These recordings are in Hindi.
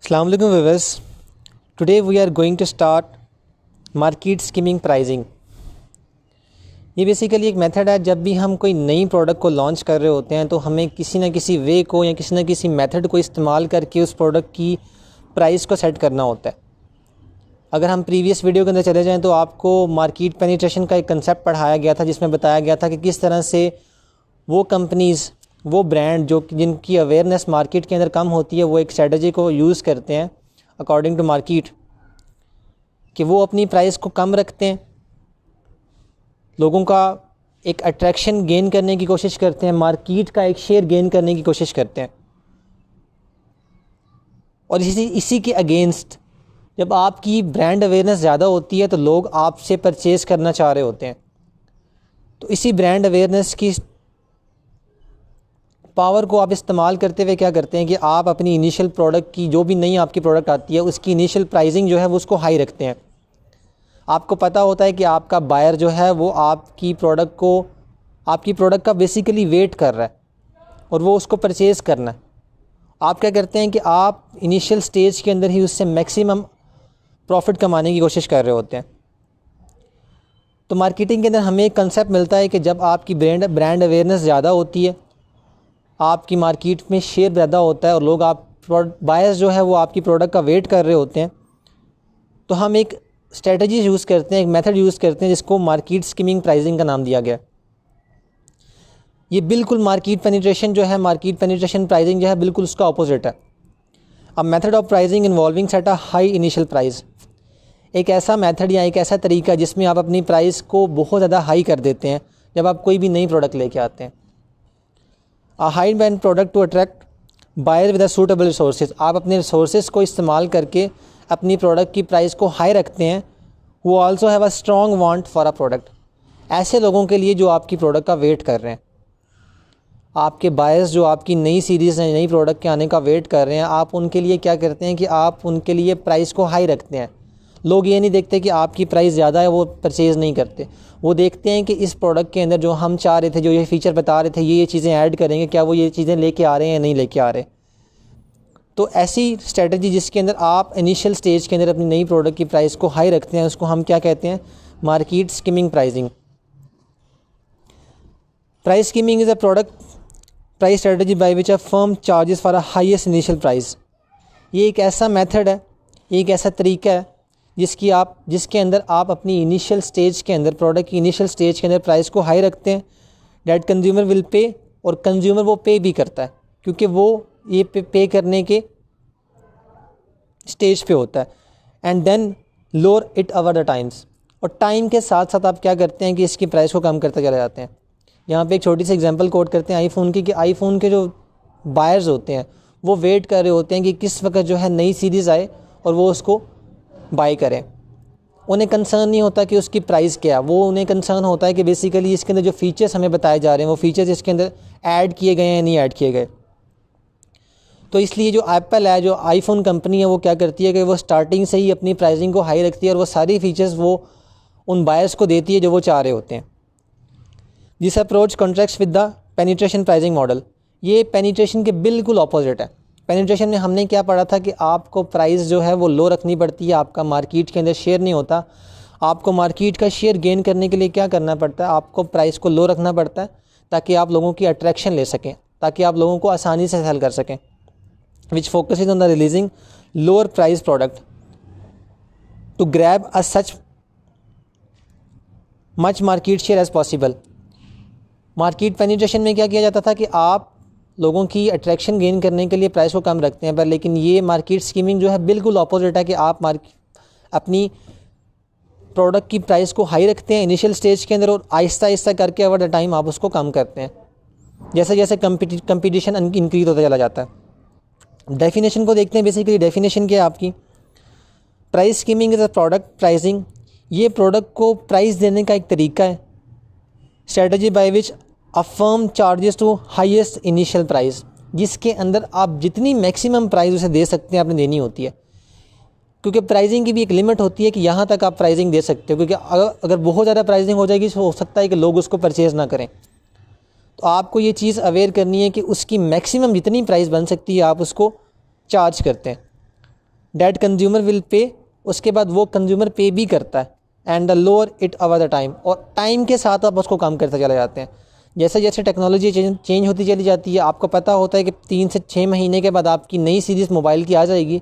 Assalamualaikum viewers. Today we are going to start market skimming pricing ये बेसिकली एक मेथड है जब भी हम कोई नई प्रोडक्ट को लॉन्च कर रहे होते हैं तो हमें किसी ना किसी वे को या किसी ना किसी मेथड को इस्तेमाल करके उस प्रोडक्ट की प्राइस को सेट करना होता है अगर हम प्रीवियस वीडियो के अंदर चले जाएं तो आपको मार्केट पेनिट्रेशन का एक कंसेप्ट पढ़ाया गया था जिसमें बताया गया था कि किस तरह से वो कंपनीज़ वो ब्रांड जो जिनकी अवेयरनेस मार्केट के अंदर कम होती है वो एक स्ट्रेटजी को यूज़ करते हैं अकॉर्डिंग टू मार्केट कि वो अपनी प्राइस को कम रखते हैं लोगों का एक अट्रैक्शन गेन करने की कोशिश करते हैं मार्केट का एक शेयर गेन करने की कोशिश करते हैं और इसी इसी के अगेंस्ट जब आपकी ब्रांड अवेयरनेस ज़्यादा होती है तो लोग आपसे परचेज़ करना चाह रहे होते हैं तो इसी ब्रांड अवेयरनेस की पावर को आप इस्तेमाल करते हुए क्या करते हैं कि आप अपनी इनिशियल प्रोडक्ट की जो भी नई आपकी प्रोडक्ट आती है उसकी इनिशियल प्राइसिंग जो है वो उसको हाई रखते हैं आपको पता होता है कि आपका बायर जो है वो आपकी प्रोडक्ट को आपकी प्रोडक्ट का बेसिकली वेट कर रहा है और वो उसको परचेज़ करना है आप क्या करते हैं कि आप इनिशियल स्टेज के अंदर ही उससे मैक्सिमम प्रॉफिट कमाने की कोशिश कर रहे होते हैं तो मार्केटिंग के अंदर हमें एक कंसेप्ट मिलता है कि जब आपकी ब्रांड ब्रांड अवेयरनेस ज़्यादा होती है आपकी मार्केट में शेयर ज़्यादा होता है और लोग आप बायस जो है वो आपकी प्रोडक्ट का वेट कर रहे होते हैं तो हम एक स्ट्रेटजी यूज़ करते हैं एक मेथड यूज़ करते हैं जिसको मार्केट स्कीमिंग प्राइजिंग का नाम दिया गया ये बिल्कुल मार्केट पेनिट्रेशन जो है मार्केट पेनिट्रेशन प्राइजिंग जो है बिल्कुल उसका अपोजिट है अब method of pricing involving set a high initial price एक ऐसा मेथड या एक ऐसा तरीका जिसमें आप अपनी प्राइस को बहुत ज़्यादा हाई कर देते हैं जब आप कोई भी नई प्रोडक्ट लेके आते हैं a high band product to attract buyer with suitable resources आप अपने रिसोर्स को इस्तेमाल करके अपनी प्रोडक्ट की प्राइस को हाई रखते हैं वो also have a strong want for a product ऐसे लोगों के लिए जो आपकी प्रोडक्ट का वेट कर रहे हैं आपके बायर्स जो आपकी नई सीरीज़ नई प्रोडक्ट के आने का वेट कर रहे हैं आप उनके लिए क्या करते हैं कि आप उनके लिए प्राइस को हाई रखते हैं लोग ये नहीं देखते कि आपकी प्राइस ज़्यादा है वो परचेज़ नहीं करते वो देखते हैं कि इस प्रोडक्ट के अंदर जो हम चाह रहे थे जो ये फ़ीचर बता रहे थे ये ये चीज़ें ऐड करेंगे क्या वो ये चीज़ें लेके आ रहे हैं या नहीं लेके आ रहे तो ऐसी स्ट्रेटजी जिसके अंदर आप इनिशियल स्टेज के अंदर अपनी नई प्रोडक्ट की प्राइस को हाई रखते हैं उसको हम क्या कहते हैं market skimming pricing price skimming is a product price strategy by which a firm charges for a highest initial price ये एक ऐसा मेथड है ये एक ऐसा तरीका है जिसकी आप जिसके अंदर आप अपनी इनिशियल स्टेज के अंदर प्रोडक्ट की इनिशियल स्टेज के अंदर प्राइस को हाई रखते हैं डेट कंज्यूमर विल पे और कंज्यूमर वो पे भी करता है क्योंकि वो ये पे, पे करने के स्टेज पे होता है and then lower it over the times और टाइम के साथ साथ आप क्या करते हैं कि इसकी प्राइस को कम करते चले जाते हैं यहाँ पे एक छोटी सी एग्जांपल कोट करते हैं आईफोन की कि आईफोन के जो बायर्स होते हैं वो वेट कर रहे होते हैं कि किस वक्त जो है नई सीरीज़ आए और वो उसको बाई करें उन्हें कंसर्न नहीं होता कि उसकी प्राइस क्या वो उन्हें कंसर्न होता है कि बेसिकली इसके अंदर जो फीचर्स हमें बताए जा रहे हैं वो फीचर्स इसके अंदर ऐड किए गए हैं नहीं ऐड किए गए तो इसलिए जो एप्पल है जो आईफोन कंपनी है वो क्या करती है कि वो स्टार्टिंग से ही अपनी प्राइसिंग को हाई रखती है और वो सारी फीचर्स वो उन बायर्स को देती है जो वो चाह रहे होते हैं this approach contracts with the penetration pricing model ये पेनिट्रेशन के बिल्कुल अपोजिट है पेनिट्रेशन में हमने क्या पढ़ा था कि आपको प्राइस जो है वो लो रखनी पड़ती है आपका मार्केट के अंदर शेयर नहीं होता आपको मार्केट का शेयर गेन करने के लिए क्या करना पड़ता है आपको प्राइस को लो रखना पड़ता है ताकि आप लोगों की अट्रैक्शन ले सकें ताकि आप लोगों को आसानी से सेल कर सकें which focus on the releasing lower price product to grab a such much market share as possible market penetration में क्या किया जाता था कि आप लोगों की अट्रैक्शन गेन करने के लिए प्राइस को कम रखते हैं पर लेकिन ये मार्केट स्कीमिंग जो है बिल्कुल अपोजिट है कि आप मार्केट अपनी प्रोडक्ट की प्राइस को हाई रखते हैं इनिशियल स्टेज के अंदर और आहिस्ता आहिस्ता करके ओवर द टाइम आप उसको कम करते हैं जैसे जैसे कंपटीशन अं-, इंक्रीज होता चला जाता है डेफिनेशन को देखते हैं बेसिकली डेफिनेशन क्या है आपकी price skimming is a product pricing ये प्रोडक्ट को प्राइस देने का एक तरीका है strategy by which a firm charges to highest initial price जिसके अंदर आप जितनी मैक्सिमम प्राइस उसे दे सकते हैं आपने देनी होती है क्योंकि प्राइसिंग की भी एक लिमिट होती है कि यहाँ तक आप प्राइसिंग दे सकते हो क्योंकि अगर बहुत ज़्यादा प्राइसिंग हो जाएगी तो हो सकता है कि लोग उसको परचेज़ ना करें तो आपको ये चीज़ अवेयर करनी है कि उसकी मैक्सिमम जितनी प्राइस बन सकती है आप उसको चार्ज करते हैं डैट कंज्यूमर विल पे उसके बाद वो कंज्यूमर पे भी करता है and the lower it over the time और टाइम के साथ आप उसको काम करते चले जाते हैं जैसे जैसे टेक्नोलॉजी चेंज होती चली जाती है आपको पता होता है कि तीन से छः महीने के बाद आपकी नई सीरीज़ मोबाइल की आ जाएगी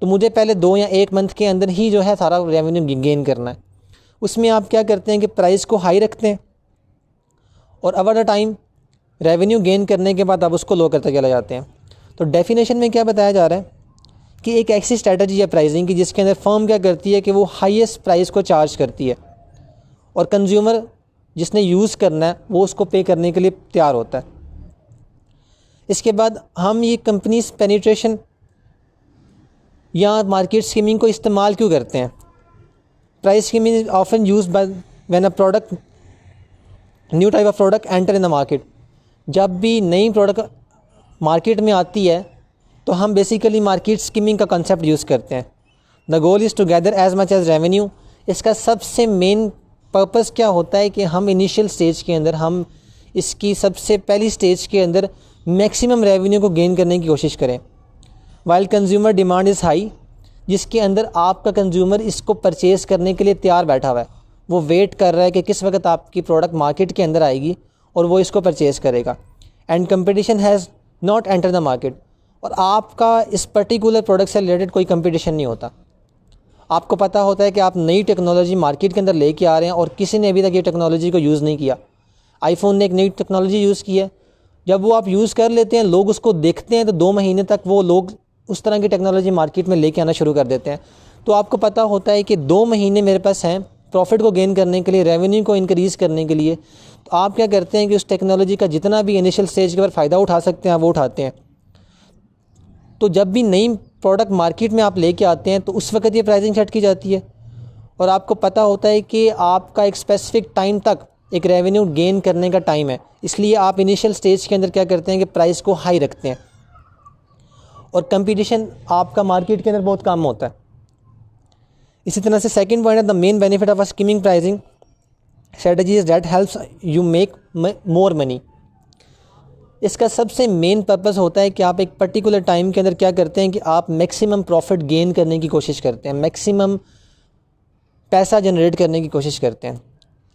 तो मुझे पहले दो या एक मंथ के अंदर ही जो है सारा रेवेन्यू गेन करना है उसमें आप क्या करते हैं कि प्राइस को हाई रखते हैं और over the time revenue gain करने के बाद आप उसको लो करते चले जाते हैं तो डेफिनेशन में क्या बताया जा रहा है कि एक ऐसी स्ट्रैटेजी है प्राइसिंग की जिसके अंदर फर्म क्या करती है कि वो हाईएस्ट प्राइस को चार्ज करती है और कंज्यूमर जिसने यूज़ करना है वो उसको पे करने के लिए तैयार होता है इसके बाद हम ये कंपनीज पेनिट्रेशन या मार्केट स्कीमिंग को इस्तेमाल क्यों करते हैं price skimming is often use by when a product new type of product enter in the market जब भी नई प्रोडक्ट मार्केट में आती है तो हम बेसिकली मार्केट स्कीमिंग का कंसेप्ट यूज़ करते हैं the goal is to gather as much as revenue इसका सबसे मेन पर्पज़ क्या होता है कि हम इनिशियल स्टेज के अंदर हम इसकी सबसे पहली स्टेज के अंदर मैक्सिमम रेवेन्यू को गेन करने की कोशिश करें while consumer demand is high जिसके अंदर आपका कंज्यूमर इसको परचेज़ करने के लिए तैयार बैठा हुआ है वो वेट कर रहा है कि किस वक्त आपकी प्रोडक्ट मार्केट के अंदर आएगी और वो इसको परचेज़ करेगा and competition has not enter the market और आपका इस पर्टिकुलर प्रोडक्ट से रिलेटेड कोई कंपटीशन नहीं होता आपको पता होता है कि आप नई टेक्नोलॉजी मार्केट के अंदर लेके आ रहे हैं और किसी ने अभी तक ये टेक्नोलॉजी को यूज़ नहीं किया आईफोन ने एक नई टेक्नोलॉजी यूज़ की है जब वो आप यूज़ कर लेते हैं लोग उसको देखते हैं तो दो महीने तक वो लोग उस तरह की टेक्नोलॉजी मार्केट में लेके आना शुरू कर देते हैं तो आपको पता होता है कि दो महीने मेरे पास हैं प्रॉफिट को गेन करने के लिए रेवेन्यू को इंक्रीज़ करने के लिए तो आप क्या करते हैं कि उस टेक्नोलॉजी का जितना भी इनिशियल स्टेज के ऊपर फ़ायदा उठा सकते हैं वो उठाते हैं तो जब भी नई प्रोडक्ट मार्केट में आप लेके आते हैं तो उस वक्त ये प्राइसिंग सेट की जाती है और आपको पता होता है कि आपका एक स्पेसिफिक टाइम तक एक रेवेन्यू गेन करने का टाइम है इसलिए आप इनिशियल स्टेज के अंदर क्या करते हैं कि प्राइस को हाई रखते हैं और कंपटीशन आपका मार्केट के अंदर बहुत कम होता है इसी तरह से सेकंड पॉइंट है the main benefit of a skimming pricing strategy is that helps you make more money इसका सबसे मेन पर्पस होता है कि आप एक पर्टिकुलर टाइम के अंदर क्या करते हैं कि आप मैक्सिमम प्रॉफिट गेन करने की कोशिश करते हैं मैक्सिमम पैसा जनरेट करने की कोशिश करते हैं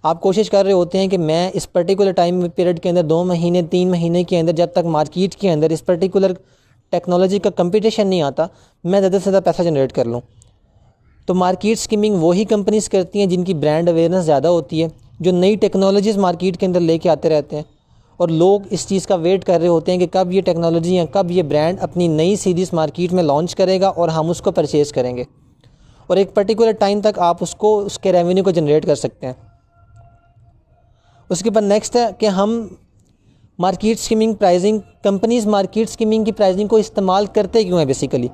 आप कोशिश कर रहे होते हैं कि मैं इस पर्टिकुलर टाइम पीरियड के अंदर दो महीने तीन महीने के अंदर जब तक मार्केट के अंदर इस पर्टिकुलर टेक्नोलॉजी का कंपटीशन नहीं आता मैं ज़्यादा से ज़्यादा पैसा जनरेट कर लूँ तो मार्केट स्कीमिंग वही कंपनीज़ करती हैं जिनकी ब्रांड अवेयरनेस ज़्यादा होती है जो नई टेक्नोलॉजीज़ मार्केट के अंदर लेके आते रहते हैं और लोग इस चीज़ का वेट कर रहे होते हैं कि कब ये टेक्नोलॉजी या कब ये ब्रांड अपनी नई सीरीज़ मार्केट में लॉन्च करेगा और हम उसको परचेज़ करेंगे और एक पर्टिकुलर टाइम तक आप उसको उसके रेवेन्यू को जनरेट कर सकते हैं उसके बाद नेक्स्ट है कि हम market skimming pricing companies market skimming की प्राइजिंग को इस्तेमाल करते क्यों हैं basically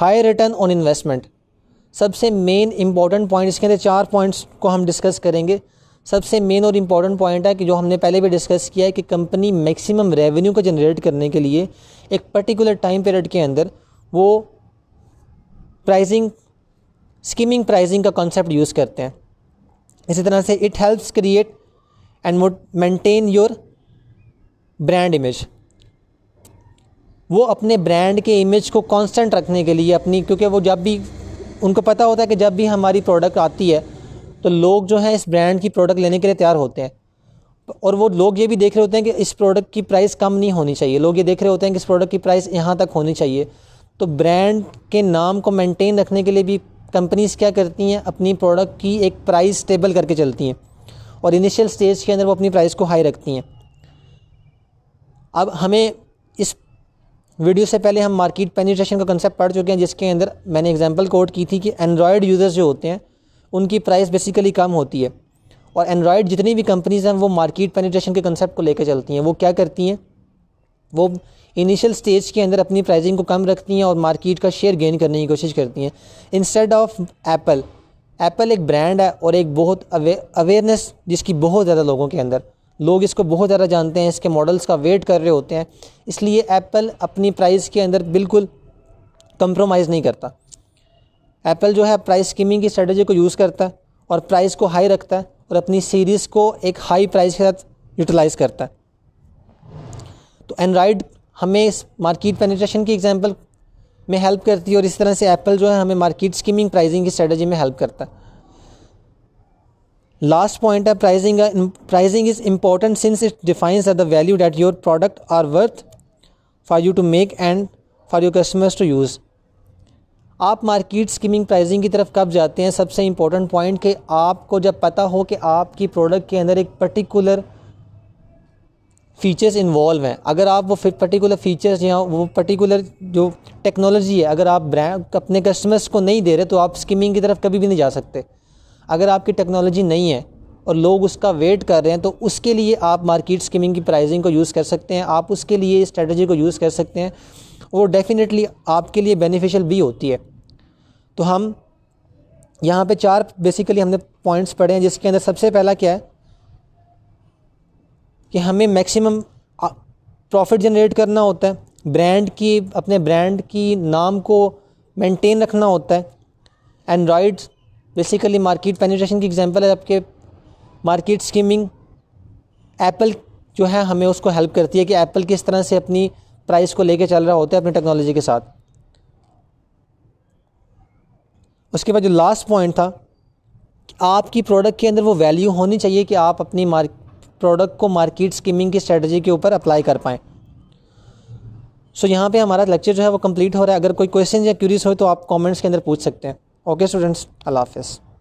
high return on investment सबसे मेन इंपॉर्टेंट पॉइंट्स के अंदर चार पॉइंट्स को हम डिस्कस करेंगे सबसे मेन और इम्पॉर्टेंट पॉइंट है कि जो हमने पहले भी डिस्कस किया है कि कंपनी मैक्सिमम रेवेन्यू को जनरेट करने के लिए एक पर्टिकुलर टाइम पीरियड के अंदर वो प्राइसिंग स्कीमिंग प्राइसिंग का कॉन्सेप्ट यूज़ करते हैं इसी तरह से it helps create and maintain your brand image वो अपने ब्रांड के इमेज को कांस्टेंट रखने के लिए अपनी क्योंकि वो जब भी उनको पता होता है कि जब भी हमारी प्रोडक्ट आती है तो लोग जो है इस ब्रांड की प्रोडक्ट लेने के लिए तैयार होते हैं और वो लोग ये भी देख रहे होते हैं कि इस प्रोडक्ट की प्राइस कम नहीं होनी चाहिए लोग ये देख रहे होते हैं कि इस प्रोडक्ट की प्राइस यहाँ तक होनी चाहिए तो ब्रांड के नाम को मेंटेन रखने के लिए भी कंपनीज़ क्या करती हैं अपनी प्रोडक्ट की एक प्राइस स्टेबल करके चलती हैं और इनिशियल स्टेज के अंदर वो अपनी प्राइस को हाई रखती हैं अब हमें इस वीडियो से पहले हम मार्केट पेनिट्रेशन का कंसेप्ट पढ़ चुके हैं जिसके अंदर मैंने एग्जांपल कोट की थी कि एंड्रॉयड यूज़र्स जो होते हैं उनकी प्राइस बेसिकली कम होती है और एंड्रॉयड जितनी भी कंपनीज़ हैं वो मार्केट पेनिट्रेशन के कंसेप्ट को लेकर चलती हैं वो क्या करती हैं वो इनिशियल स्टेज के अंदर अपनी प्राइसिंग को कम रखती हैं और मार्केट का शेयर गेन करने की कोशिश करती हैं इंस्टेड ऑफ एप्पल एप्पल एक ब्रांड है और एक बहुत अवेयरनेस जिसकी बहुत ज़्यादा लोगों के अंदर लोग इसको बहुत ज़्यादा जानते हैं इसके मॉडल्स का वेट कर रहे होते हैं इसलिए एप्पल अपनी प्राइस के अंदर बिल्कुल कंप्रोमाइज़ नहीं करता एप्पल जो है प्राइस स्कीमिंग की स्ट्रेटजी को यूज़ करता है और प्राइस को हाई रखता है और अपनी सीरीज़ को एक हाई प्राइस के साथ यूटिलाइज़ करता है तो एंड्राइड हमें इस मार्केट पेनिट्रेशन की एग्जाम्पल में हेल्प करती है और इस तरह से एप्पल जो है हमें मार्केट स्कीमिंग प्राइजिंग की स्ट्रेटजी में हेल्प करता है लास्ट पॉइंट है pricing pricing is important since it defines the value that your product are worth for you to make and for your customers to use आप मार्केट स्कीमिंग प्राइसिंग की तरफ कब जाते हैं सबसे इम्पोर्टेंट पॉइंट कि आपको जब पता हो कि आपकी प्रोडक्ट के अंदर एक पर्टिकुलर फ़ीचर्स इन्वॉल्व हैं अगर आप वो पर्टिकुलर फ़ीचर्स या वो पर्टिकुलर जो टेक्नोलॉजी है अगर आप ब्रांड अपने कस्टमर्स को नहीं दे रहे तो आप स्कीमिंग की तरफ कभी भी नहीं जा सकते अगर आपकी टेक्नोलॉजी नहीं है और लोग उसका वेट कर रहे हैं तो उसके लिए आप मार्केट स्कीमिंग की प्राइसिंग को यूज़ कर सकते हैं आप उसके लिए स्ट्रेटजी को यूज़ कर सकते हैं वो डेफ़िनेटली आपके लिए बेनिफिशियल भी होती है तो हम यहाँ पे चार बेसिकली हमने पॉइंट्स पढ़े हैं जिसके अंदर सबसे पहला क्या है कि हमें मैक्सिमम प्रॉफिट जनरेट करना होता है ब्रांड की अपने ब्रांड की नाम को मेंटेन रखना होता है एंड्रॉयड बेसिकली मार्केट पेनिट्रेशन की एग्जांपल है आपके मार्केट स्कीमिंग एप्पल जो है हमें उसको हेल्प करती है कि एप्पल किस तरह से अपनी प्राइस को लेके चल रहा होता है अपनी टेक्नोलॉजी के साथ उसके बाद जो लास्ट पॉइंट था आपकी प्रोडक्ट के अंदर वो वैल्यू होनी चाहिए कि आप अपनी प्रोडक्ट को मार्केट स्कीमिंग की स्ट्रेटजी के ऊपर अप्लाई कर पाएँ सो so, यहाँ पे हमारा लेक्चर जो है वो कंप्लीट हो रहा है अगर कोई क्वेश्चन या क्यूरीज हो तो आप कमेंट्स के अंदर पूछ सकते हैं ओके स्टूडेंट्स अल्लाह हाफिज़